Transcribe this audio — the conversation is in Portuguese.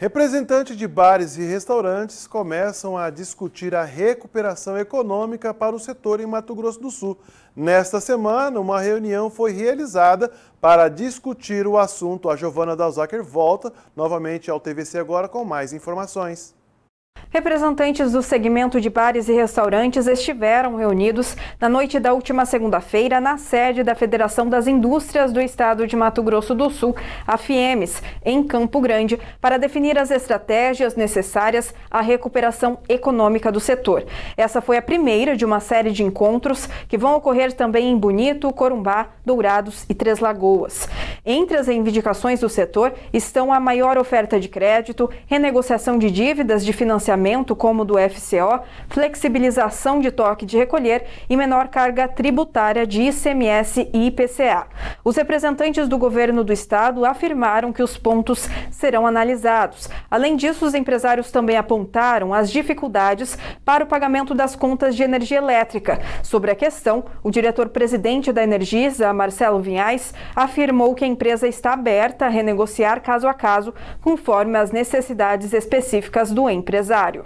Representantes de bares e restaurantes começam a discutir a recuperação econômica para o setor em Mato Grosso do Sul. Nesta semana, uma reunião foi realizada para discutir o assunto. A Giovana Dalzacker volta novamente ao TVC agora com mais informações. Representantes do segmento de bares e restaurantes estiveram reunidos na noite da última segunda-feira na sede da Federação das Indústrias do Estado de Mato Grosso do Sul, a FIEMES, em Campo Grande, para definir as estratégias necessárias à recuperação econômica do setor. Essa foi a primeira de uma série de encontros que vão ocorrer também em Bonito, Corumbá, Dourados e Três Lagoas. Entre as reivindicações do setor estão a maior oferta de crédito, renegociação de dívidas de financiamento, como do FCO, flexibilização de toque de recolher e menor carga tributária de ICMS e IPCA. Os representantes do governo do estado afirmaram que os pontos serão analisados. Além disso, os empresários também apontaram as dificuldades para o pagamento das contas de energia elétrica. Sobre a questão, o diretor-presidente da Energisa, Marcelo Vinhais, afirmou que em empresa está aberta a renegociar caso a caso, conforme as necessidades específicas do empresário.